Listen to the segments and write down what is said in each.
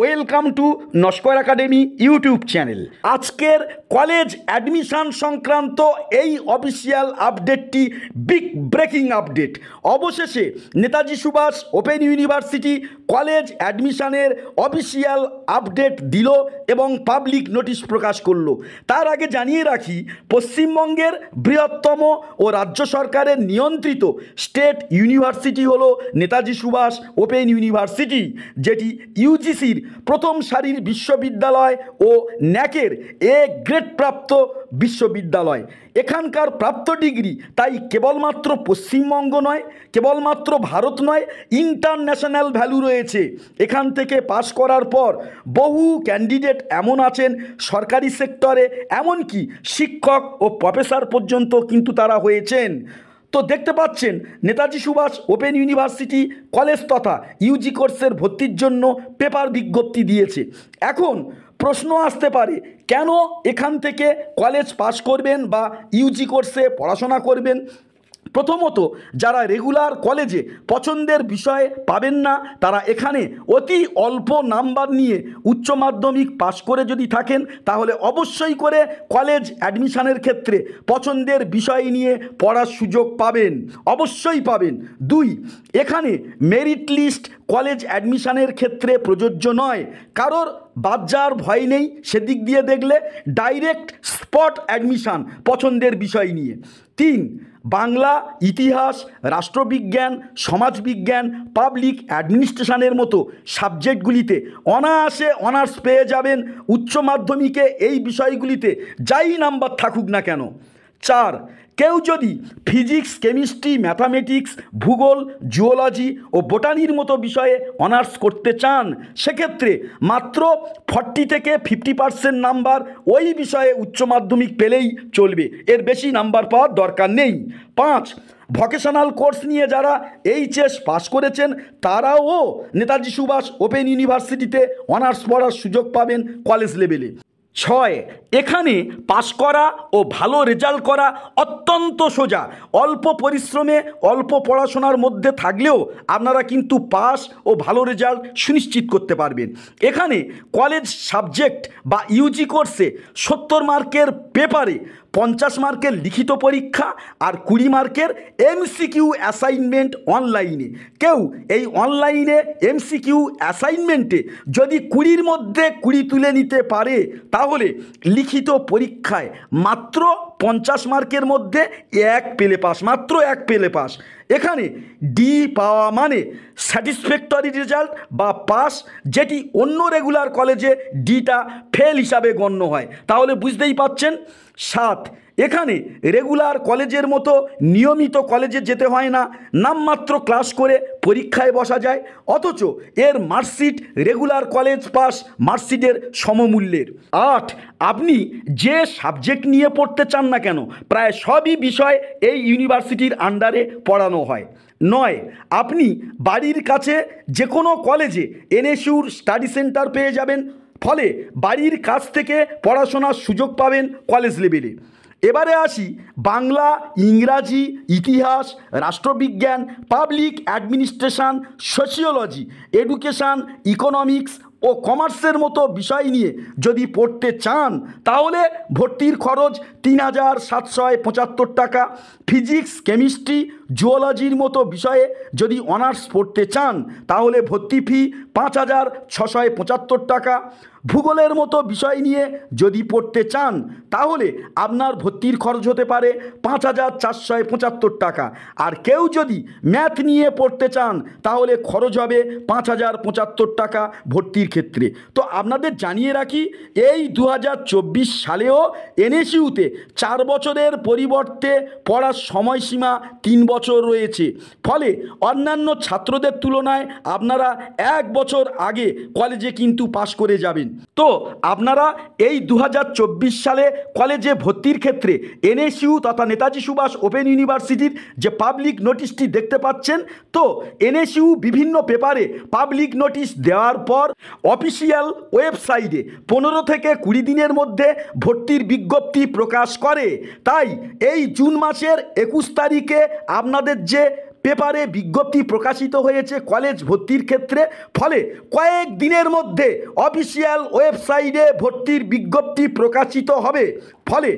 welcome to Naskar academy YouTube channel আজকের college admission সংক্রান্ত এই অফিসিয়াল আপডেটটি বিগ ব্রেকিং আপডেট অবশেষে Netaji Subhash open university college অ্যাডমিশানের অফিসিয়াল আপডেট দিল এবং পাবলিক নোটিশ প্রকাশ করল তার আগে জানিয়ে রাখি পশ্চিমবঙ্গের বৃহত্তম ও রাজ্য সরকারের নিয়ন্ত্রিত স্টেট ইউনিভার্সিটি হল নেতাজি সুভাষ ওপেন ইউনিভার্সিটি যেটি ইউজিসির প্রথম সারির বিশ্ববিদ্যালয় ও ন্যাকের এ গ্রেড প্রাপ্ত বিশ্ববিদ্যালয় এখানকার প্রাপ্ত ডিগ্রি তাই কেবলমাত্র পশ্চিমবঙ্গ নয় কেবলমাত্র ভারত নয় ইন্টারন্যাশনাল ভ্যালু রয়েছে এখান থেকে পাশ করার পর বহু ক্যান্ডিডেট এমন আছেন সরকারি সেক্টরে এমনকি শিক্ষক ও প্রফেসর পর্যন্ত কিন্তু তারা হয়েছেন তো দেখতে পাচ্ছেন Netaji Subhash open university college তথা ইউজি কোর্সের ভর্তির জন্য পেপার বিজ্ঞপ্তি দিয়েছে এখন প্রশ্ন আসতে পারে কেন এখান থেকে কলেজ পাশ করবেন বা ইউজি কোর্সে পড়াশোনা করবেন প্রথমত যারা রেগুলার কলেজে পছন্দের বিষয়ে পাবেন না তারা এখানে অতি অল্প নাম্বার নিয়ে উচ্চ মাধ্যমিক পাশ করে যদি থাকেন তাহলে অবশ্যই করে কলেজ অ্যাডমিশানের ক্ষেত্রে পছন্দের বিষয় নিয়ে পড়ার সুযোগ পাবেন অবশ্যই পাবেন দুই এখানে মেরিট লিস্ট কলেজ অ্যাডমিশানের ক্ষেত্রে প্রযোজ্য নয় কারোর বাজার ভয় নেই সেদিক দিয়ে দেখলে ডাইরেক্ট স্পট অ্যাডমিশান পছন্দের বিষয় নিয়ে তিন বাংলা ইতিহাস রাষ্ট্রবিজ্ঞান সমাজবিজ্ঞান পাবলিক অ্যাডমিনিস্ট্রেশনের মতো সাবজেক্টগুলিতে অনায়াসে অনার্স পেয়ে যাবেন উচ্চ মাধ্যমিকে এই বিষয়গুলিতে যাই নাম্বার থাকুক না কেন চার কেউ যদি ফিজিক্স কেমিস্ট্রি ম্যাথামেটিক্স ভূগোল জুওলজি ও বোটানির মতো বিষয়ে অনার্স করতে চান সেক্ষেত্রে মাত্র ফর্টি থেকে ফিফটি পার্সেন্ট নাম্বার ওই বিষয়ে উচ্চ মাধ্যমিক পেলেই চলবে এর বেশি নাম্বার পাওয়ার দরকার নেই পাঁচ ভকেশনাল কোর্স নিয়ে যারা এইচএস পাস করেছেন তারাও নেতাজি সুভাষ ওপেন ইউনিভার্সিটিতে অনার্স পড়ার সুযোগ পাবেন কলেজ লেভেলে ছয় এখানে পাশ করা ও ভালো রেজাল্ট করা অত্যন্ত সোজা অল্প পরিশ্রমে অল্প পড়াশোনার মধ্যে থাকলেও আপনারা কিন্তু পাস ও ভালো রেজাল্ট সুনিশ্চিত করতে পারবেন এখানে কলেজ সাবজেক্ট বা ইউজি কোর্সে সত্তর মার্কের পেপারে পঞ্চাশ মার্কের লিখিত পরীক্ষা আর কুড়ি মার্কের এমসিকিউ অ্যাসাইনমেন্ট অনলাইনে কেউ এই অনলাইনে এমসিকিউ অ্যাসাইনমেন্টে যদি কুড়ির মধ্যে কুড়ি তুলে নিতে পারে তাহলে লিখিত পরীক্ষায় মাত্র পঞ্চাশ মার্কের মধ্যে এক পেলে পাস মাত্র এক পেলে পাস এখানে ডি পাওয়া মানে স্যাটিসফ্যাক্টরি রেজাল্ট বা পাস যেটি অন্য রেগুলার কলেজে ডিটা ফেল হিসাবে গণ্য হয় তাহলে বুঝতেই পাচ্ছেন সাত এখানে রেগুলার কলেজের মতো নিয়মিত কলেজে যেতে হয় না নামমাত্র ক্লাস করে পরীক্ষায় বসা যায় অথচ এর মার্কশিট রেগুলার কলেজ পাস মার্কশিটের সমমূল্যের আট আপনি যে সাবজেক্ট নিয়ে পড়তে চান না কেন প্রায় সবই বিষয় এই ইউনিভার্সিটির আন্ডারে পড়ানো হয় নয় আপনি বাড়ির কাছে যে কোনো কলেজে এনএসইউর স্টাডি সেন্টার পেয়ে যাবেন ফলে বাড়ির কাছ থেকে পড়াশোনার সুযোগ পাবেন কলেজ লেভেলে এবারে আসি বাংলা ইংরাজি ইতিহাস রাষ্ট্রবিজ্ঞান public administration sociology education economics ও কমার্সের মতো বিষয় নিয়ে যদি পড়তে চান তাহলে ভর্তির খরচ তিন হাজার সাতশয় পঁচাত্তর টাকা ফিজিক্স কেমিস্ট্রি জুওলজির মতো বিষয়ে যদি অনার্স পড়তে চান তাহলে ভর্তি ফি পাঁচ হাজার ছশয় পঁচাত্তর টাকা ভূগোলের মতো বিষয় নিয়ে যদি পড়তে চান তাহলে আপনার ভর্তির খরচ হতে পারে পাঁচ হাজার চারশয় পঁচাত্তর টাকা আর কেউ যদি ম্যাথ নিয়ে পড়তে চান তাহলে খরচ হবে পাঁচ হাজার পঁচাত্তর টাকা ভর্তির ক্ষেত্রে তো আপনাদের জানিয়ে রাখি এই দু সালেও এনএসইউতে চার বছরের পরিবর্তে পড়ার সময়সীমা তিন বছর বছর রয়েছে ফলে অন্যান্য ছাত্রদের তুলনায় আপনারা এক বছর আগে কলেজে কিন্তু পাশ করে যাবেন তো আপনারা এই দু সালে কলেজে ভর্তির ক্ষেত্রে এনএসইউ তথা নেতাজি সুভাষ ওপেন ইউনিভার্সিটির যে পাবলিক নোটিশটি দেখতে পাচ্ছেন তো এনএসইউ বিভিন্ন পেপারে পাবলিক নোটিশ দেওয়ার পর অফিসিয়াল ওয়েবসাইটে পনেরো থেকে কুড়ি দিনের মধ্যে ভর্তির বিজ্ঞপ্তি প্রকাশ করে তাই এই জুন মাসের একুশ তারিখে আপনার আপনাদের যে পেপারে বিজ্ঞপ্তি প্রকাশিত হয়েছে কলেজ ভর্তির ক্ষেত্রে ফলে কয়েক দিনের মধ্যে অফিসিয়াল ওয়েবসাইটে ভর্তির বিজ্ঞপ্তি প্রকাশিত হবে ফলে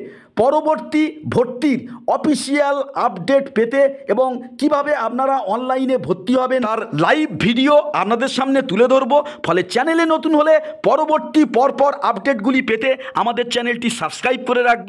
পরবর্তী ভর্তির অফিসিয়াল আপডেট পেতে এবং কিভাবে আপনারা অনলাইনে ভর্তি হবেন আর লাইভ ভিডিও আপনাদের সামনে তুলে ধরবো ফলে চ্যানেলে নতুন হলে পরবর্তী পরপর আপডেটগুলি পেতে আমাদের চ্যানেলটি সাবস্ক্রাইব করে রাখবেন